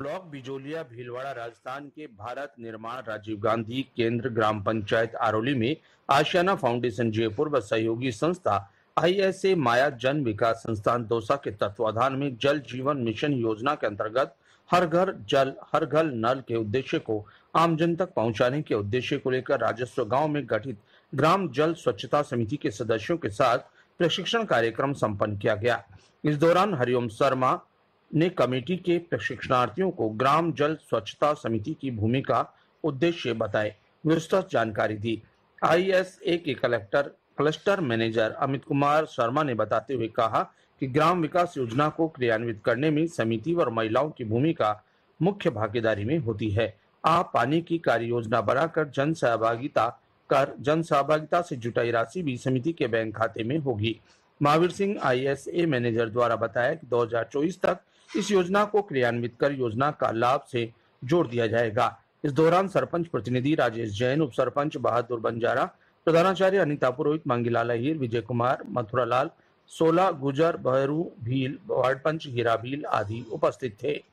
block Bijolia Bhilwara Rajasthan के भारत निर्माण राजीव गांधी केंद्र ग्राम पंचायत आरोली में आशियाना फाउंडेशन जयपुर व सहयोगी संस्था आईएसए माया जन विकास संस्थान दौसा के तत्वाधान में जल जीवन मिशन योजना के अंतर्गत हर घर जल हर घर नल के उद्देश्य को आमजन तक पहुंचाने के उद्देश्य को लेकर राजस्व गांव में गठित ग्राम जल स्वच्छता समिति के सदस्यों के साथ प्रशिक्षण कार्यक्रम संपन्न किया गया इस दौरान हरिओम शर्मा ने कमेटी के प्रशिक्षणार्थियों को ग्राम जल स्वच्छता समिति की भूमिका उद्देश्य बताए विस्तृत जानकारी दी आई एस ए के collector cluster manager Amit Kumar Sharma ने बताते हुए कहा कि ग्राम विकास योजना को क्रियान्वित करने में समिति और महिलाओं की भूमिका मुख्य भागीदारी में होती है आप पानी की कार्य योजना बनाकर जन सहभागिता कर जन सहभागिता से जुटाई राशि भी समिति के बैंक खाते में होगी महावीर सिंह आईएसए मैनेजर द्वारा बताया कि 2024 तक इस योजना को क्रियान्वित कर योजना का लाभ से जोड़ दिया जाएगा इस दौरान सरपंच प्रतिनिधि राजेश जैन उप सरपंच बहादुर बंजारा प्रधानाचार्य अनिता पुरोहित मंगीलाल अहिर विजय कुमार मथुरा लाल सोला गुजर बहरू भील वार्ड पंच हीरा भील आदि उपस्थित थे